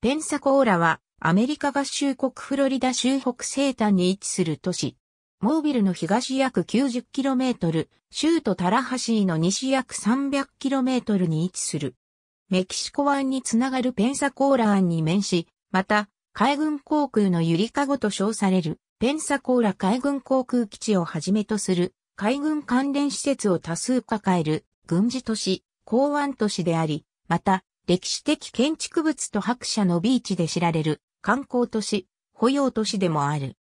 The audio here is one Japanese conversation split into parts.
ペンサコーラはアメリカ合衆国フロリダ州北西端に位置する都市。モービルの東約 90km、州都タラハシーの西約 300km に位置する。メキシコ湾につながるペンサコーラ湾に面し、また、海軍航空のゆりかごと称される、ペンサコーラ海軍航空基地をはじめとする、海軍関連施設を多数抱える、軍事都市、港湾都市であり、また、歴史的建築物と白車のビーチで知られる観光都市、保養都市でもある。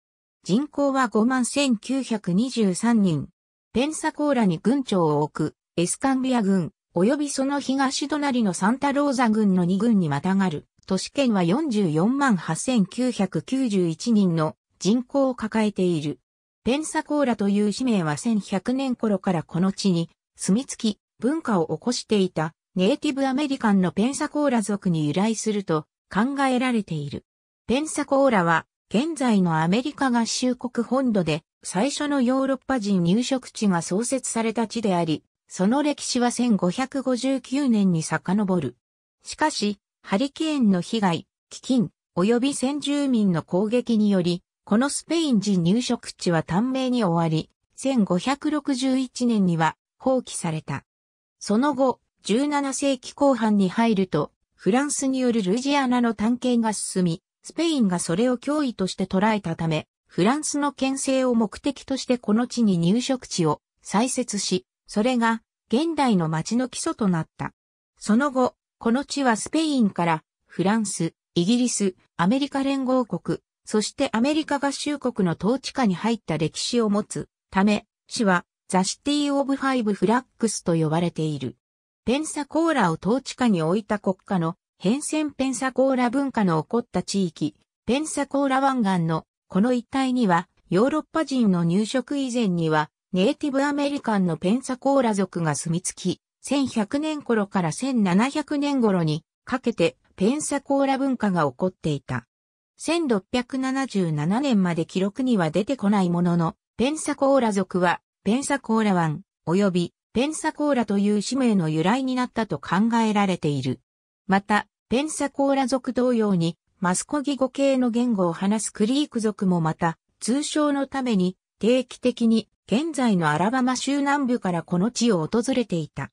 人口は5万1923人。ペンサコーラに軍庁を置く、エスカンビア郡、及びその東隣のサンタローザ軍の2軍にまたがる、都市圏は44万8991人の人口を抱えている。ペンサコーラという氏名は1100年頃からこの地に住み着き、文化を起こしていたネイティブアメリカンのペンサコーラ族に由来すると考えられている。ペンサコーラは現在のアメリカ合衆国本土で最初のヨーロッパ人入植地が創設された地であり、その歴史は1559年に遡る。しかし、ハリケーンの被害、飢饉、及び先住民の攻撃により、このスペイン人入植地は短命に終わり、1561年には放棄された。その後、17世紀後半に入ると、フランスによるルイジアナの探検が進み、スペインがそれを脅威として捉えたため、フランスの牽制を目的としてこの地に入植地を採設し、それが現代の町の基礎となった。その後、この地はスペインからフランス、イギリス、アメリカ連合国、そしてアメリカ合衆国の統治下に入った歴史を持つため、市はザシティ・オブ・ファイブ・フラックスと呼ばれている。ペンサコーラを統治下に置いた国家の変遷ペンサコーラ文化の起こった地域、ペンサコーラ湾岸のこの一帯にはヨーロッパ人の入植以前にはネイティブアメリカンのペンサコーラ族が住み着き、1100年頃から1700年頃にかけてペンサコーラ文化が起こっていた。1677年まで記録には出てこないものの、ペンサコーラ族はペンサコーラ湾及びペンサコーラという使命の由来になったと考えられている。また、ペンサコーラ族同様に、マスコギ語系の言語を話すクリーク族もまた、通称のために、定期的に、現在のアラバマ州南部からこの地を訪れていた。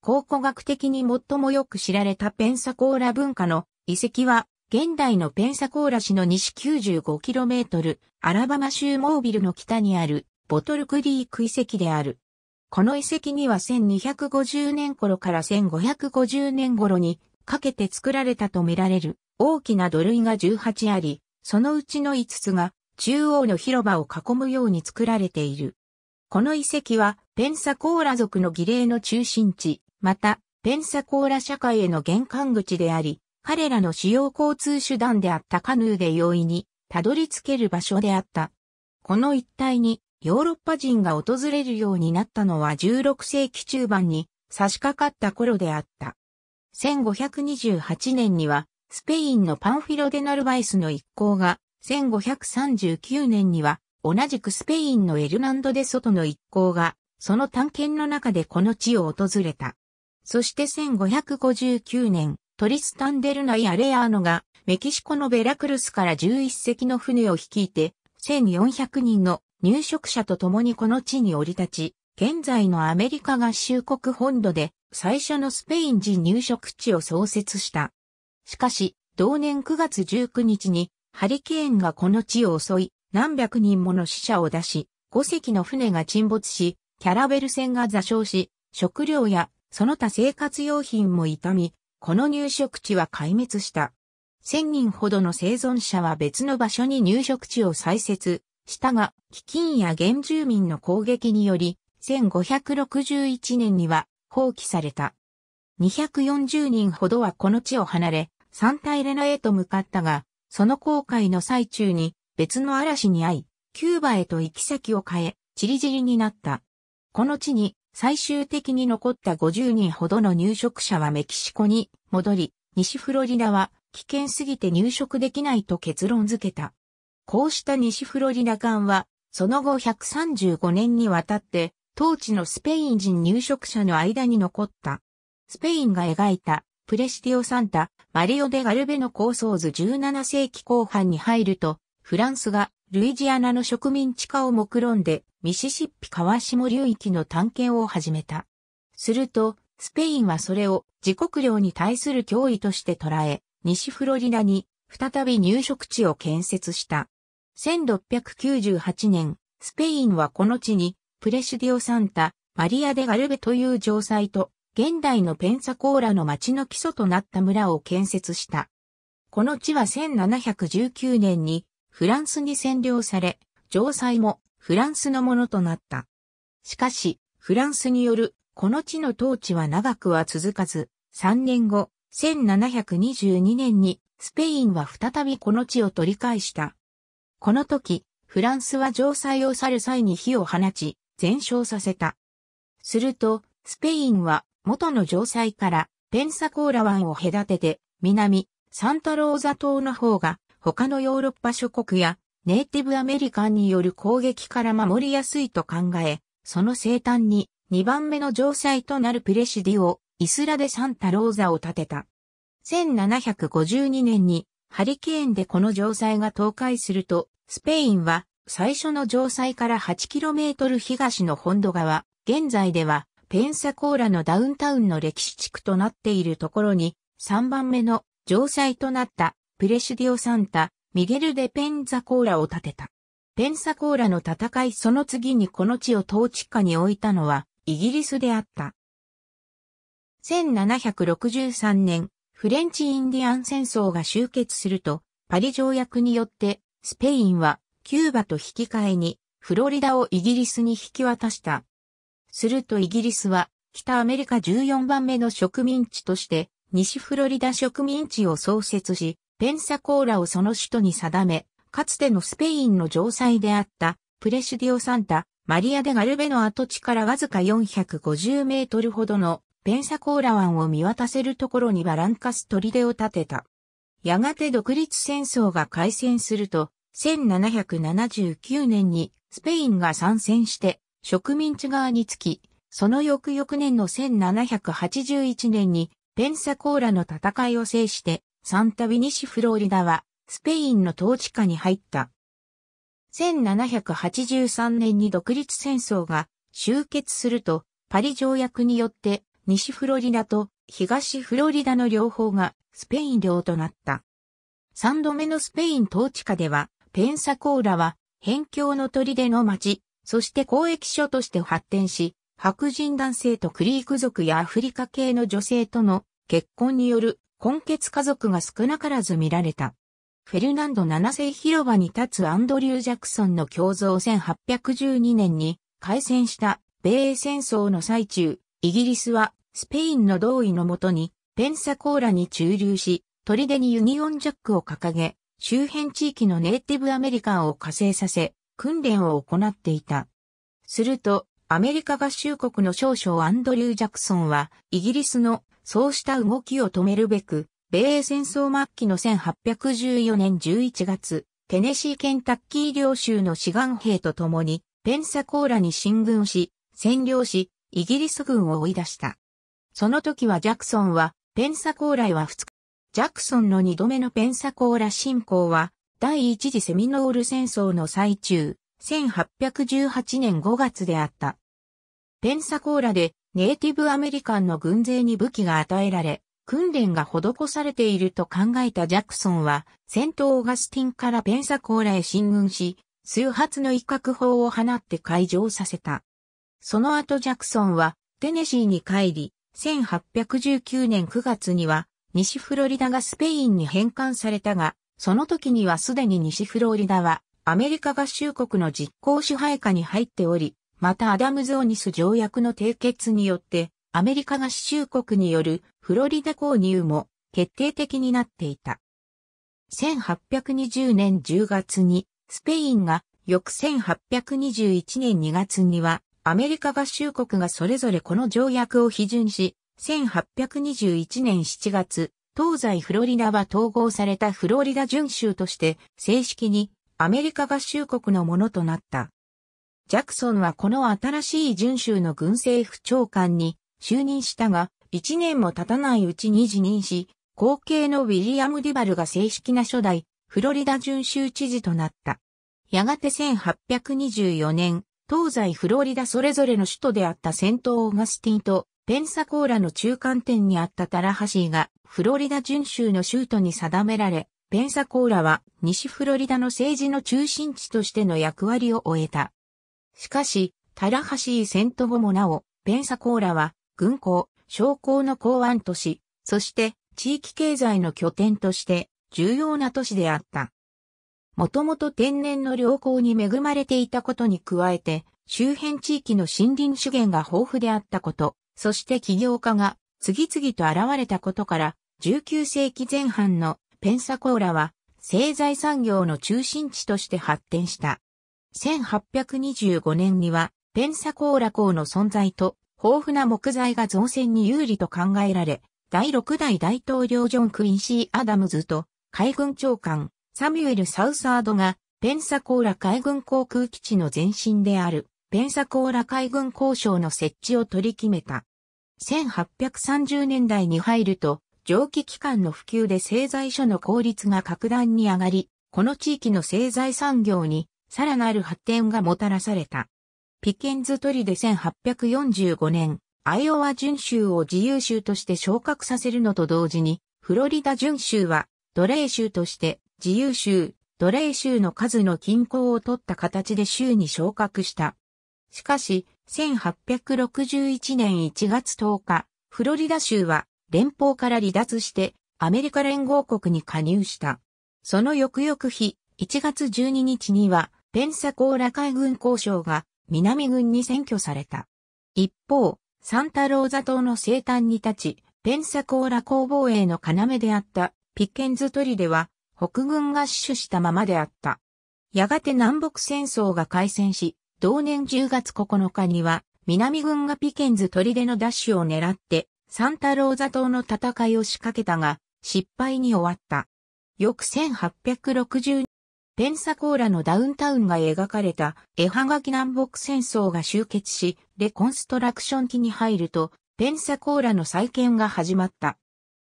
考古学的に最もよく知られたペンサコーラ文化の遺跡は、現代のペンサコーラ市の西 95km、アラバマ州モービルの北にあるボトルクリーク遺跡である。この遺跡には1250年頃から1550年頃にかけて作られたとみられる大きな土塁が18あり、そのうちの5つが中央の広場を囲むように作られている。この遺跡はペンサコーラ族の儀礼の中心地、またペンサコーラ社会への玄関口であり、彼らの主要交通手段であったカヌーで容易にたどり着ける場所であった。この一帯にヨーロッパ人が訪れるようになったのは16世紀中盤に差し掛かった頃であった。1528年には、スペインのパンフィロデナルバイスの一行が、1539年には、同じくスペインのエルナンドデソトの一行が、その探検の中でこの地を訪れた。そして1559年、トリスタンデルナイ・アレアーノが、メキシコのベラクルスから11隻の船を率いて、1400人の入植者と共にこの地に降り立ち、現在のアメリカ合衆国本土で最初のスペイン人入植地を創設した。しかし、同年9月19日にハリケーンがこの地を襲い、何百人もの死者を出し、5隻の船が沈没し、キャラベル船が座礁し、食料やその他生活用品も傷み、この入植地は壊滅した。1000人ほどの生存者は別の場所に入植地を再設、したが、飢饉や原住民の攻撃により、1561年には放棄された。240人ほどはこの地を離れ、サンタイレナへと向かったが、その航海の最中に別の嵐に遭い、キューバへと行き先を変え、チリジリになった。この地に最終的に残った50人ほどの入植者はメキシコに戻り、西フロリダは危険すぎて入植できないと結論付けた。こうした西フロリダ艦は、その後135年にわたって、当地のスペイン人入植者の間に残った。スペインが描いた、プレシティオ・サンタ、マリオ・デ・ガルベの構想図17世紀後半に入ると、フランスがルイジアナの植民地化を目論んで、ミシシッピ川下流域の探検を始めた。すると、スペインはそれを自国領に対する脅威として捉え、西フロリダに再び入植地を建設した。1698年、スペインはこの地に、プレシディオサンタ、マリア・デ・ガルベという城塞と、現代のペンサコーラの町の基礎となった村を建設した。この地は1719年にフランスに占領され、城塞もフランスのものとなった。しかし、フランスによるこの地の統治は長くは続かず、3年後、1722年にスペインは再びこの地を取り返した。この時、フランスは城塞を去る際に火を放ち、全焼させた。すると、スペインは元の城塞からペンサコーラ湾を隔てて、南、サンタローザ島の方が他のヨーロッパ諸国やネイティブアメリカンによる攻撃から守りやすいと考え、その生誕に2番目の城塞となるプレシディオ、イスラでサンタローザを建てた。1752年にハリケーンでこの城塞が倒壊すると、スペインは最初の城塞から 8km 東の本土側、現在ではペンサコーラのダウンタウンの歴史地区となっているところに、3番目の城塞となったプレシディオ・サンタ、ミゲル・デ・ペンザコーラを建てた。ペンサコーラの戦いその次にこの地を統治下に置いたのは、イギリスであった。1763年、フレンチインディアン戦争が終結すると、パリ条約によって、スペインは、キューバと引き換えに、フロリダをイギリスに引き渡した。するとイギリスは、北アメリカ14番目の植民地として、西フロリダ植民地を創設し、ペンサコーラをその首都に定め、かつてのスペインの城塞であった、プレシディオサンタ、マリア・デ・ガルベの跡地からわずか450メートルほどのペンサコーラ湾を見渡せるところにバランカス砦を建てた。やがて独立戦争が開戦すると、1779年にスペインが参戦して植民地側につき、その翌々年の1781年にペンサコーラの戦いを制してサンタビニシフローリダはスペインの統治下に入った。1783年に独立戦争が終結すると、パリ条約によって西フロリダと東フロリダの両方がスペイン領となった。3度目のスペイン統治下では、ペンサコーラは、辺境の砦の町、そして交易所として発展し、白人男性とクリーク族やアフリカ系の女性との結婚による婚結家族が少なからず見られた。フェルナンド7世広場に立つアンドリュー・ジャクソンの胸像1812年に開戦した米英戦争の最中、イギリスはスペインの同意のもとにペンサコーラに駐留し、砦にユニオンジャックを掲げ、周辺地域のネイティブアメリカンを加勢させ、訓練を行っていた。すると、アメリカ合衆国の少将アンドリュー・ジャクソンは、イギリスのそうした動きを止めるべく、米英戦争末期の1814年11月、テネシー・ケンタッキー領州の志願兵と共に、ペンサコーラに進軍し、占領し、イギリス軍を追い出した。その時はジャクソンは、ペンサコーラへは2日、ジャクソンの2度目のペンサコーラ侵攻は、第一次セミノール戦争の最中、1818年5月であった。ペンサコーラでネイティブアメリカンの軍勢に武器が与えられ、訓練が施されていると考えたジャクソンは、戦闘オーガスティンからペンサコーラへ進軍し、数発の威嚇砲を放って開場させた。その後ジャクソンは、テネシーに帰り、1819年9月には、西フロリダがスペインに返還されたが、その時にはすでに西フロリダは、アメリカ合衆国の実効支配下に入っており、またアダムズ・オニス条約の締結によって、アメリカ合衆国によるフロリダ購入も決定的になっていた。1820年10月にスペインが翌1821年2月にはアメリカ合衆国がそれぞれこの条約を批准し、1821年7月、東西フロリダは統合されたフロリダ準州として正式にアメリカ合衆国のものとなった。ジャクソンはこの新しい準州の軍政府長官に就任したが、1年も経たないうちに辞任し、後継のウィリアム・ディバルが正式な初代、フロリダ準州知事となった。やがて1824年、東西フロリダそれぞれの首都であったセント・オーガスティンとペンサコーラの中間点にあったタラハシーがフロリダ準州の州都に定められ、ペンサコーラは西フロリダの政治の中心地としての役割を終えた。しかし、タラハシーセント後もなお、ペンサコーラは軍港、商工の港湾都市、そして地域経済の拠点として重要な都市であった。もともと天然の良好に恵まれていたことに加えて、周辺地域の森林資源が豊富であったこと、そして起業家が次々と現れたことから、19世紀前半のペンサコーラは製材産業の中心地として発展した。1825年にはペンサコーラ港の存在と豊富な木材が造船に有利と考えられ、第6代大統領ジョン・クインシー・アダムズと海軍長官サミュエル・サウサードがペンサコーラ海軍航空基地の前身であるペンサコーラ海軍交渉の設置を取り決めた。1830年代に入ると蒸気機関の普及で製材所の効率が格段に上がり、この地域の製材産業にさらなる発展がもたらされた。ピケンズ取りで1845年、アイオワ準州を自由州として昇格させるのと同時に、フロリダ準州は奴隷州として自由州、奴隷州の数の均衡を取った形で州に昇格した。しかし、1861年1月10日、フロリダ州は連邦から離脱してアメリカ連合国に加入した。その翌々日、1月12日にはペンサコーラ海軍交渉が南軍に占拠された。一方、サンタローザ島の西端に立ち、ペンサコーラ港防衛の要であったピッケンズトリは北軍が死守したままであった。やがて南北戦争が開戦し、同年10月9日には南軍がピケンズ砦の奪取を狙ってサンタローザ島の戦いを仕掛けたが失敗に終わった。翌1862ペンサコーラのダウンタウンが描かれた絵はがき南北戦争が終結し、レコンストラクション期に入ると、ペンサコーラの再建が始まった。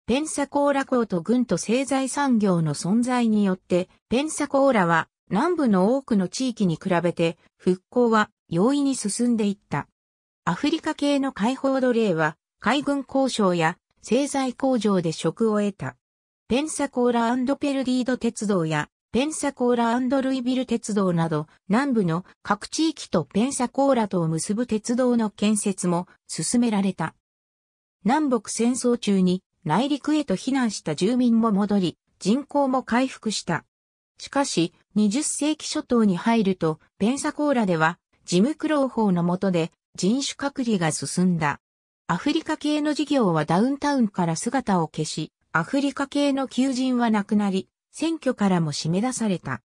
ペンサコーラ港と軍と製材産業の存在によって、ペンサコーラは南部の多くの地域に比べて復興は容易に進んでいった。アフリカ系の解放奴隷は海軍交渉や製材工場で職を得た。ペンサコーラペルディード鉄道やペンサコーラルイビル鉄道など、南部の各地域とペンサコーラとを結ぶ鉄道の建設も進められた。南北戦争中に内陸へと避難した住民も戻り、人口も回復した。しかし、20世紀初頭に入ると、ペンサコーラでは、ジムクロー法の下で人種隔離が進んだ。アフリカ系の事業はダウンタウンから姿を消し、アフリカ系の求人はなくなり、選挙からも締め出された。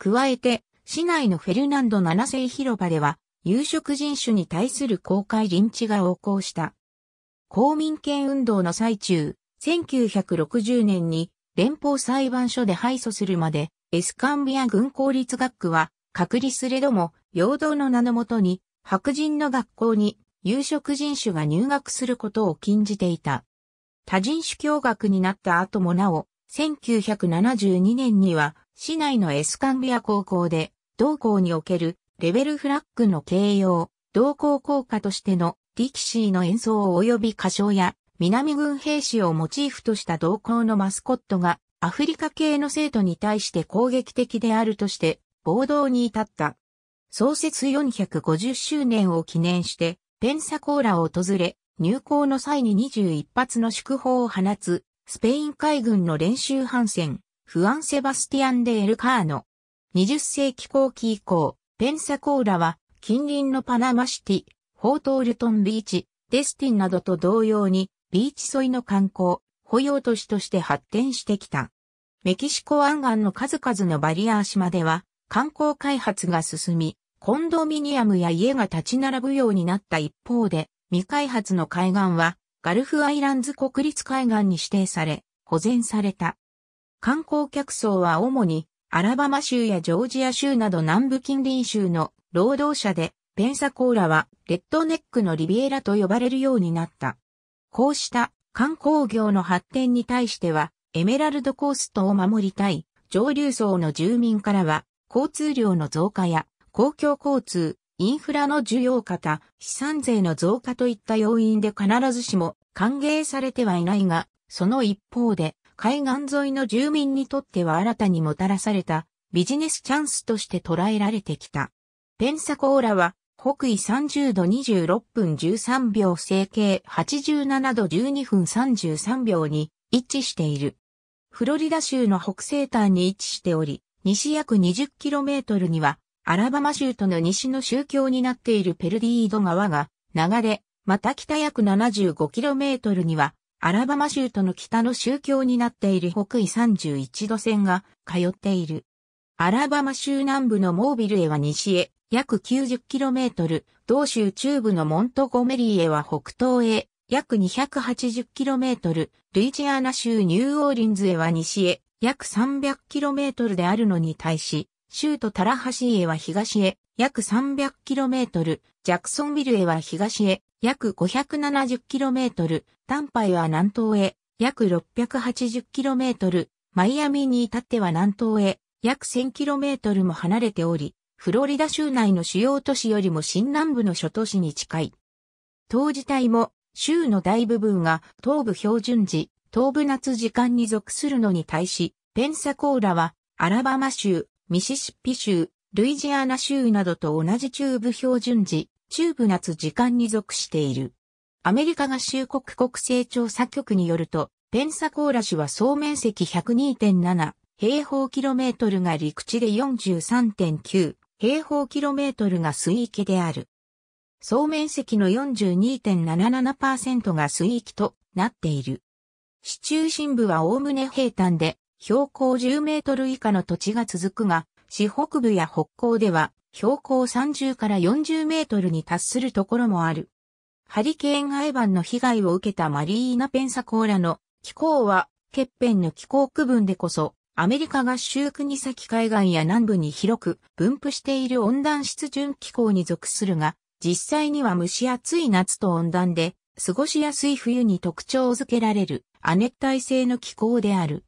加えて、市内のフェルナンド7世広場では、有色人種に対する公開臨地が横行した。公民権運動の最中、1960年に連邦裁判所で敗訴するまで、エスカンビア軍公立学区は、隔離すれども、陽動の名のもとに、白人の学校に有色人種が入学することを禁じていた。多人種共学になった後もなお、1972年には市内のエスカンビア高校で同校におけるレベルフラッグの形容、同校校歌としてのディキシーの演奏及び歌唱や南軍兵士をモチーフとした同校のマスコットがアフリカ系の生徒に対して攻撃的であるとして暴動に至った。創設450周年を記念してペンサコーラを訪れ入校の際に21発の祝砲を放つスペイン海軍の練習艦船、フアン・セバスティアン・デ・エル・カーノ。20世紀後期以降、ペンサコーラは近隣のパナマシティ、ホートオルトンビーチ、デスティンなどと同様に、ビーチ沿いの観光、保養都市として発展してきた。メキシコ湾岸の数々のバリアー島では、観光開発が進み、コンドミニアムや家が立ち並ぶようになった一方で、未開発の海岸はガルフアイランズ国立海岸に指定され、保全された。観光客層は主に、アラバマ州やジョージア州など南部近隣州の労働者で、ペンサコーラはレッドネックのリビエラと呼ばれるようになった。こうした観光業の発展に対しては、エメラルドコーストを守りたい上流層の住民からは、交通量の増加や公共交通、インフラの需要方、資産税の増加といった要因で必ずしも歓迎されてはいないが、その一方で、海岸沿いの住民にとっては新たにもたらされたビジネスチャンスとして捉えられてきた。ペンサコーラは北緯30度26分13秒整形87度12分33秒に位置している。フロリダ州の北西端に位置しており、西約 20km にはアラバマ州との西の宗教になっているペルディード川が流れ、また北約 75km には、アラバマ州との北の宗教になっている北緯31度線が通っている。アラバマ州南部のモービルへは西へ約 90km、同州中部のモントゴメリーへは北東へ約 280km、ルイジアナ州ニューオーリンズへは西へ約 300km であるのに対し、州都タラハシーへは東へ約 300km、ジャクソンビルへは東へ約 570km、タンパへは南東へ約 680km、マイアミに至っては南東へ約 1000km も離れており、フロリダ州内の主要都市よりも新南部の諸都市に近い。当時帯も州の大部分が東部標準時、東部夏時間に属するのに対し、ペンサコーラはアラバマ州、ミシシッピ州、ルイジアナ州などと同じ中部標準時、中部夏時間に属している。アメリカ合衆国国勢調査局によると、ペンサコーラ市は総面積102.7平方キロメートルが陸地で43.9平方キロメートルが水域である。総面積の42.77%が水域となっている。市中心部は概ね平坦で、標高10メートル以下の土地が続くが、市北部や北港では標高30から40メートルに達するところもある。ハリケーンアイバンの被害を受けたマリーナ・ペンサコーラの気候は、欠片の気候区分でこそ、アメリカ合衆国先海岸や南部に広く分布している温暖湿潤気候に属するが、実際には蒸し暑い夏と温暖で、過ごしやすい冬に特徴づけられる亜熱帯性の気候である。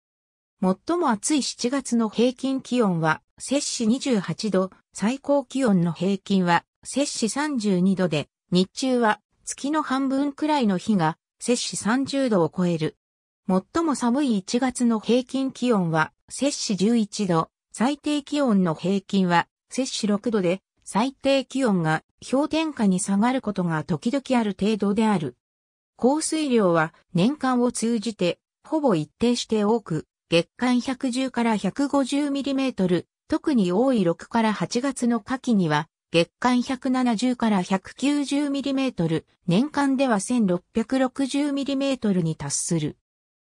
最も暑い7月の平均気温は、摂氏28度、最高気温の平均は、摂氏32度で、日中は、月の半分くらいの日が、摂氏30度を超える。最も寒い1月の平均気温は、摂氏11度、最低気温の平均は、摂氏6度で、最低気温が氷点下に下がることが時々ある程度である。降水量は年間を通じて、ほぼ一定して多く、月間110から 150mm、特に多い6から8月の夏季には、月間170から 190mm、年間では 1660mm に達する。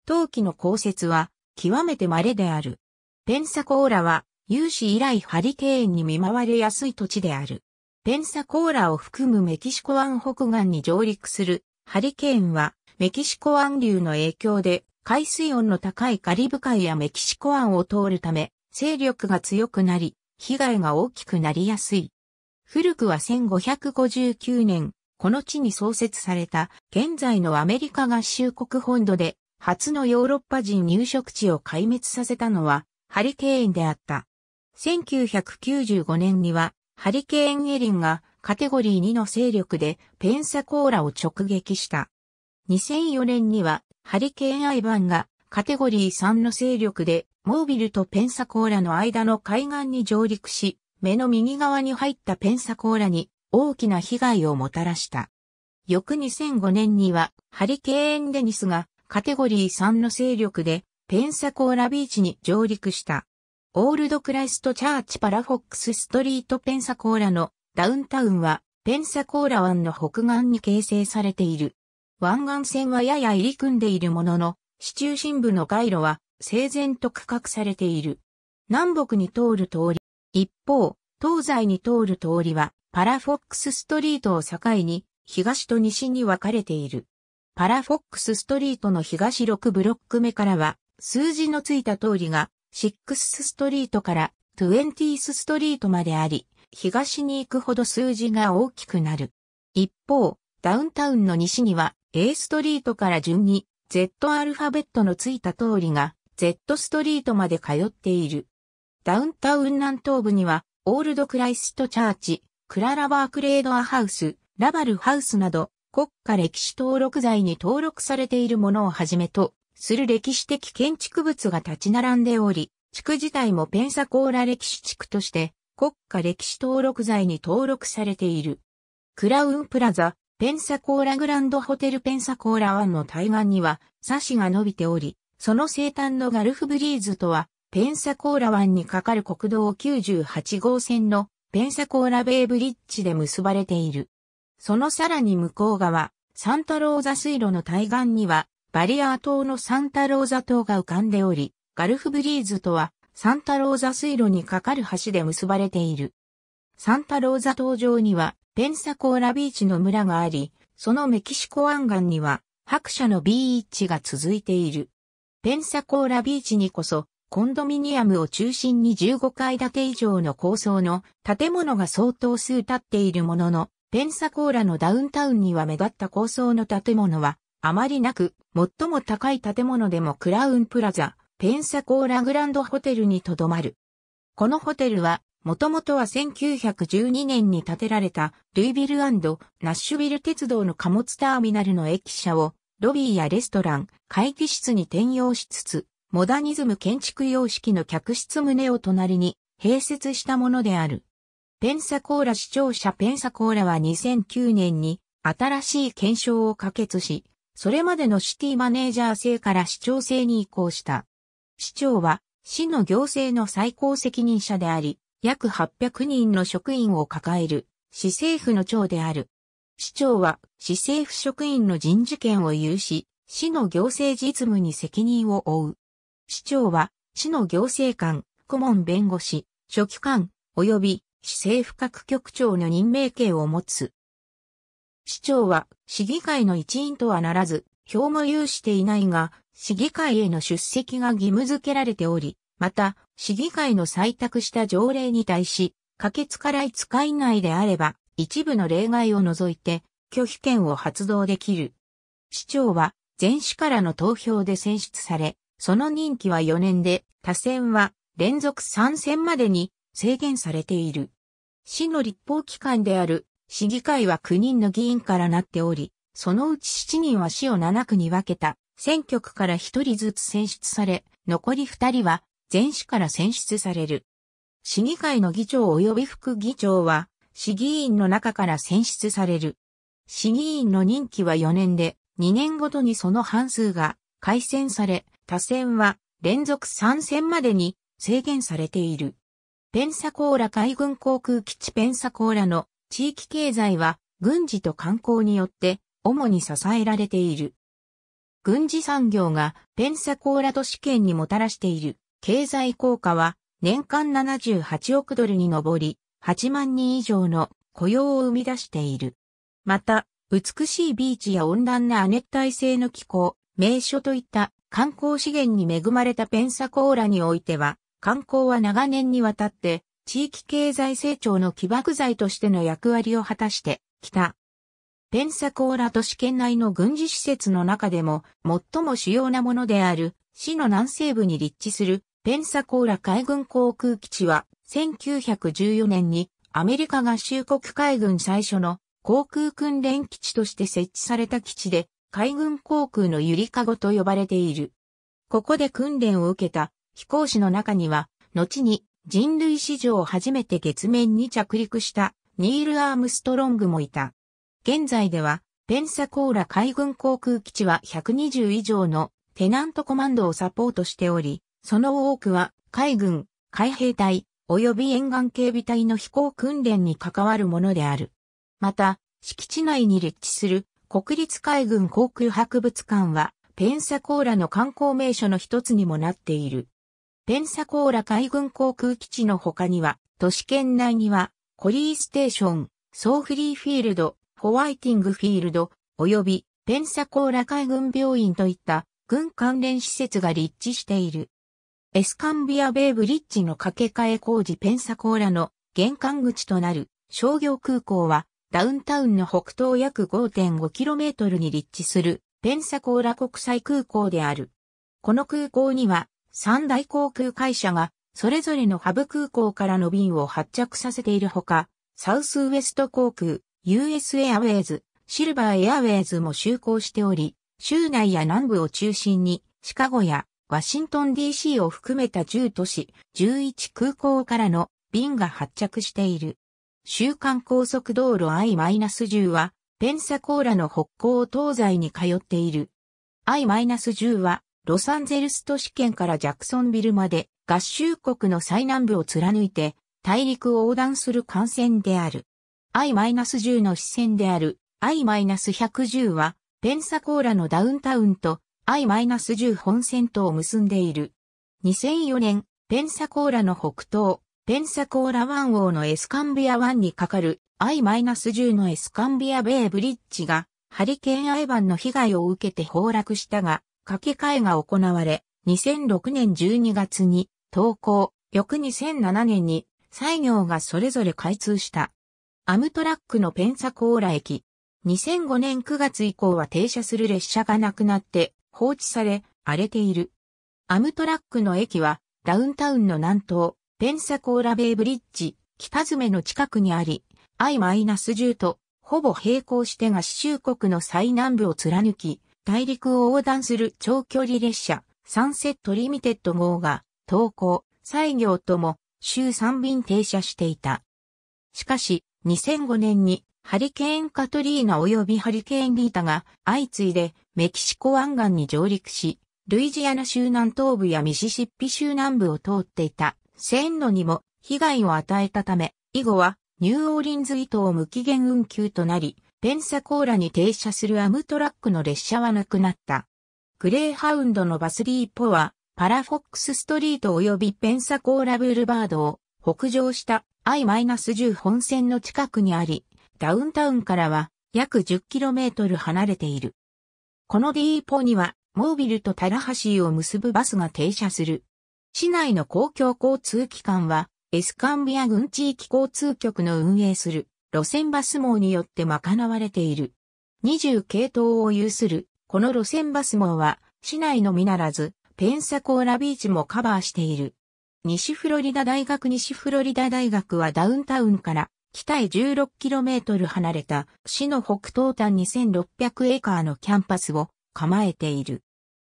冬季の降雪は、極めて稀である。ペンサコーラは、有史以来ハリケーンに見舞われやすい土地である。ペンサコーラを含むメキシコ湾北岸に上陸するハリケーンはメキシコ湾流の影響で海水温の高いカリブ海やメキシコ湾を通るため、勢力が強くなり、被害が大きくなりやすい。古くは1559年、この地に創設された現在のアメリカ合衆国本土で初のヨーロッパ人入植地を壊滅させたのはハリケーンであった。1995年にはハリケーンエリンがカテゴリー2の勢力でペンサコーラを直撃した。2004年にはハリケーンアイバンがカテゴリー3の勢力でモービルとペンサコーラの間の海岸に上陸し、目の右側に入ったペンサコーラに大きな被害をもたらした。翌2005年にはハリケーンデニスがカテゴリー3の勢力でペンサコーラビーチに上陸した。オールドクライストチャーチパラフォックスストリートペンサコーラのダウンタウンはペンサコーラ湾の北岸に形成されている。湾岸線はやや入り組んでいるものの、市中心部の街路は整然と区画されている。南北に通る通り、一方、東西に通る通りは、パラフォックスストリートを境に、東と西に分かれている。パラフォックスストリートの東6ブロック目からは、数字のついた通りが、6ストリートから20スストリートまであり、東に行くほど数字が大きくなる。一方、ダウンタウンの西には A ストリートから順に Z アルファベットのついた通りが Z ストリートまで通っている。ダウンタウン南東部にはオールドクライストチャーチ、クララバークレードアハウス、ラバルハウスなど国家歴史登録財に登録されているものをはじめとする歴史的建築物が立ち並んでおり、地区自体もペンサコーラ歴史地区として国家歴史登録財に登録されている。クラウンプラザ、ペンサコーラグランドホテルペンサコーラ湾の対岸には、サシが伸びており、その西端のガルフブリーズとは、ペンサコーラ湾に架かる国道98号線のペンサコーラベイブリッジで結ばれている。そのさらに向こう側、サンタローザ水路の対岸には、バリアー島のサンタローザ島が浮かんでおり、ガルフブリーズとは、サンタローザ水路に架かる橋で結ばれている。サンタローザ島上には、ペンサコーラビーチの村があり、そのメキシコ湾岸には白車のビーチが続いている。ペンサコーラビーチにこそ、コンドミニアムを中心に15階建て以上の高層の建物が相当数建っているものの、ペンサコーラのダウンタウンには目立った高層の建物はあまりなく、最も高い建物でもクラウンプラザ、ペンサコーラグランドホテルにとどまる。このホテルはもともとは1912年に建てられたルイビルナッシュビル鉄道の貨物ターミナルの駅舎をロビーやレストラン、会議室に転用しつつ、モダニズム建築様式の客室棟を隣に併設したものである。ペンサコーラ市長者ペンサコーラは2009年に新しい検証を可決し、それまでのシティマネージャー制から市長制に移行した。市長は市の行政の最高責任者であり、約800人の職員を抱える市政府の長である。市長は市政府職員の人事権を有し、市の行政実務に責任を負う。市長は市の行政官、顧問弁護士、書記官、及び市政府各局長の任命権を持つ。市長は市議会の一員とはならず、票も有していないが、市議会への出席が義務付けられており、また、市議会の採択した条例に対し、可決から5日以内であれば、一部の例外を除いて、拒否権を発動できる。市長は、全市からの投票で選出され、その任期は4年で、他選は連続3選までに制限されている。市の立法機関である市議会は9人の議員からなっており、そのうち7人は市を7区に分けた選挙区から1人ずつ選出され、残り2人は全市から選出される。市議会の議長及び副議長は、市議員の中から選出される。市議員の任期は4年で、2年ごとにその半数が改選され、他選は連続3選までに制限されている。ペンサコーラ海軍航空基地ペンサコーラの地域経済は軍事と観光によって主に支えられている。軍事産業がペンサコーラ都市圏にもたらしている経済効果は年間78億ドルに上り、8万人以上の雇用を生み出している。また、美しいビーチや温暖な亜熱帯性の気候、名所といった観光資源に恵まれたペンサコーラにおいては、観光は長年にわたって地域経済成長の起爆剤としての役割を果たしてきた。ペンサコーラ都市圏内の軍事施設の中でも最も主要なものである市の南西部に立地するペンサコーラ海軍航空基地は1914年にアメリカ合衆国海軍最初の航空訓練基地として設置された基地で海軍航空のゆりかごと呼ばれている。ここで訓練を受けた飛行士の中には後に人類史上初めて月面に着陸したニール・アームストロングもいた。現在ではペンサコーラ海軍航空基地は120以上のテナントコマンドをサポートしており、その多くは海軍、海兵隊、及び沿岸警備隊の飛行訓練に関わるものである。また、敷地内に立地する国立海軍航空博物館は、ペンサコーラの観光名所の一つにもなっている。ペンサコーラ海軍航空基地の他には、都市圏内には、コリーステーション、ソーフリーフィールド、ホワイティングフィールド、及びペンサコーラ海軍病院といった軍関連施設が立地している。エスカンビアベイブリッジの掛け替え工事ペンサコーラの玄関口となる商業空港はダウンタウンの北東約 5.5km に立地するペンサコーラ国際空港である。この空港には三大航空会社がそれぞれのハブ空港からの便を発着させているほか、サウスウエスト航空、US エアウェイズ、シルバーエアウェイズも就航しており、州内や南部を中心にシカゴやワシントン DC を含めた10都市、11空港からの便が発着している。週間高速道路 I-10 は、ペンサコーラの北港を東西に通っている。I-10 は、ロサンゼルス都市圏からジャクソンビルまで、合衆国の最南部を貫いて、大陸を横断する幹線である。I-10 の支線である I-110 は、ペンサコーラのダウンタウンと I-10 本線とを結んでいる。2004年、ペンサコーラの北東、ペンサコーラ湾王のエスカンビア湾に架かる I-10 のエスカンビアベイブリッジが、ハリケーンアイバンの被害を受けて崩落したが、掛け替えが行われ、2006年12月に投稿、翌2007年に採業がそれぞれ開通した。アムトラックのペンサコーラ駅。2005年9月以降は停車する列車がなくなって、放置され、荒れている。アムトラックの駅は、ダウンタウンの南東、ペンサコーラベイブリッジ、北詰の近くにあり、I-10 と、ほぼ並行してが合衆国の最南部を貫き、大陸を横断する長距離列車、サンセットリミテッド号が、投稿、西行とも、週3便停車していた。しかし、2005年にハリケーンカトリーナ及びハリケーンリータが相次いでメキシコ湾岸に上陸し、ルイジアナ州南東部やミシシッピ州南部を通っていた線路にも被害を与えたため、以後はニューオーリンズ伊東無期限運休となり、ペンサコーラに停車するアムトラックの列車はなくなった。グレーハウンドのバスリーポは、パラフォックスストリート及びペンサコーラブルバードを北上した I-10 本線の近くにあり、ダウンタウンからは約 10km 離れている。このディーポには、モービルとタラハシーを結ぶバスが停車する。市内の公共交通機関は、エスカンビア軍地域交通局の運営する路線バス網によって賄われている。20系統を有する、この路線バス網は、市内のみならず、ペンサコーラビーチもカバーしている。西フロリダ大学西フロリダ大学はダウンタウンから北へ 16km 離れた市の北東端2600エーカーのキャンパスを構えている。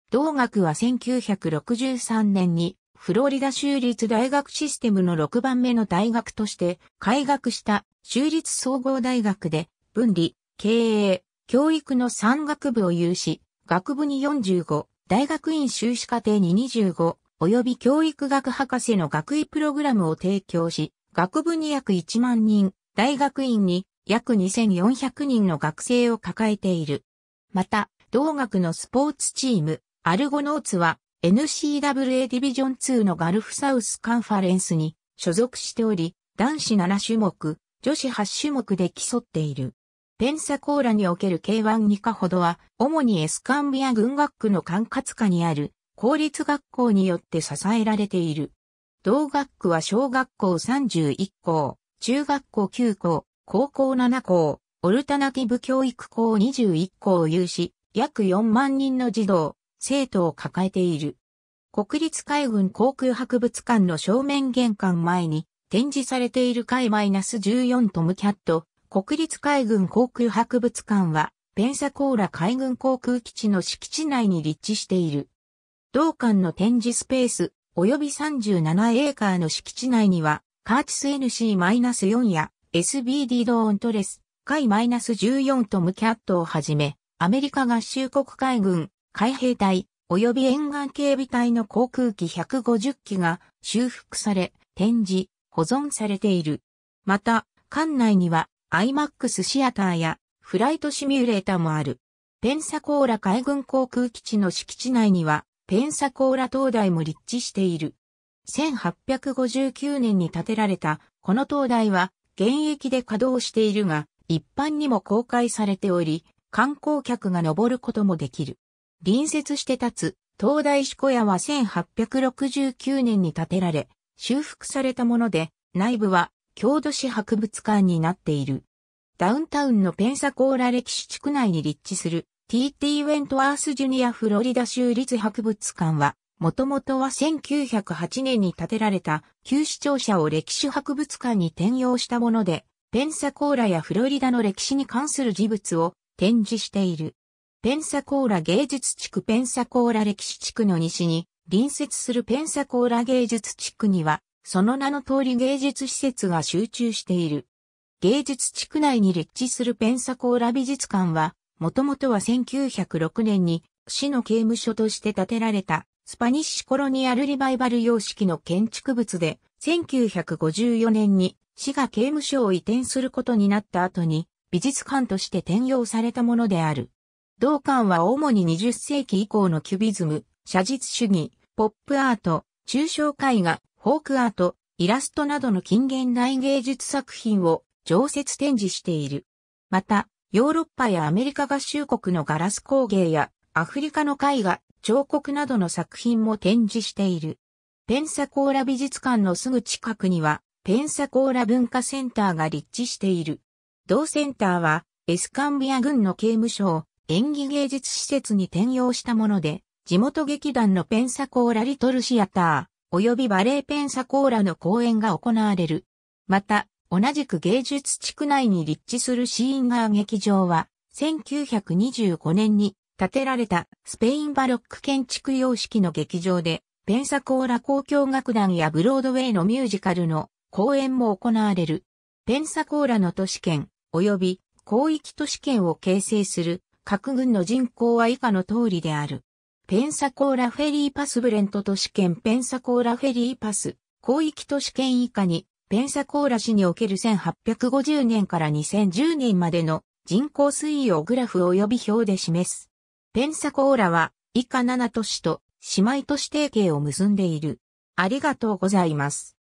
同学は1963年にフロリダ州立大学システムの6番目の大学として開学した州立総合大学で分離、経営、教育の3学部を有し、学部に45、大学院修士課程に25、及び教育学博士の学位プログラムを提供し、学部に約1万人、大学院に約2400人の学生を抱えている。また、同学のスポーツチーム、アルゴノーツは n c w a ディビジョン2のガルフサウスカンファレンスに所属しており、男子7種目、女子8種目で競っている。ペンサコーラにおける K1 2かほどは、主にエスカンビア軍学区の管轄下にある、公立学校によって支えられている。同学区は小学校31校、中学校9校、高校7校、オルタナティブ教育校21校を有し、約4万人の児童、生徒を抱えている。国立海軍航空博物館の正面玄関前に展示されている海 -14 トムキャット、国立海軍航空博物館は、ペンサコーラ海軍航空基地の敷地内に立地している。同館の展示スペース、及び3 7ーカーの敷地内には、パーチス NC-4 や SBD ドーントレス、海 -14 トムキャットをはじめ、アメリカ合衆国海軍、海兵隊、及び沿岸警備隊の航空機150機が修復され、展示、保存されている。また、館内には IMAX シアターやフライトシミュレーターもある。ペンサコーラ海軍航空基地の敷地内には、ペンサコーラ灯台も立地している。1859年に建てられたこの灯台は現役で稼働しているが一般にも公開されており観光客が登ることもできる。隣接して立つ灯台四小屋は1869年に建てられ修復されたもので内部は郷土市博物館になっている。ダウンタウンのペンサコーラ歴史地区内に立地する TT ウェントワースジュニアフロリダ州立博物館はもともとは1908年に建てられた旧市庁舎を歴史博物館に転用したもので、ペンサコーラやフロリダの歴史に関する事物を展示している。ペンサコーラ芸術地区ペンサコーラ歴史地区の西に隣接するペンサコーラ芸術地区には、その名の通り芸術施設が集中している。芸術地区内に立地するペンサコーラ美術館は、もともとは1906年に市の刑務所として建てられたスパニッシュコロニアルリバイバル様式の建築物で、1954年に市が刑務所を移転することになった後に、美術館として転用されたものである。同館は主に20世紀以降のキュビズム、写実主義、ポップアート、抽象絵画、フォークアート、イラストなどの近現代芸術作品を常設展示している。また、ヨーロッパやアメリカ合衆国のガラス工芸やアフリカの絵画、彫刻などの作品も展示している。ペンサコーラ美術館のすぐ近くには、ペンサコーラ文化センターが立地している。同センターは、エスカンビア軍の刑務所を演技芸術施設に転用したもので、地元劇団のペンサコーラリトルシアター、及びバレエペンサコーラの公演が行われる。また、同じく芸術地区内に立地するシーンガー劇場は、1925年に建てられたスペインバロック建築様式の劇場で、ペンサコーラ交響楽団やブロードウェイのミュージカルの公演も行われる。ペンサコーラの都市圏及び広域都市圏を形成する各軍の人口は以下の通りである。ペンサコーラフェリーパスブレント都市圏ペンサコーラフェリーパス広域都市圏以下にペンサコーラ市における1850年から2010年までの人口推移をグラフ及び表で示す。ペンサコーラは以下7都市と姉妹都市提携を結んでいる。ありがとうございます。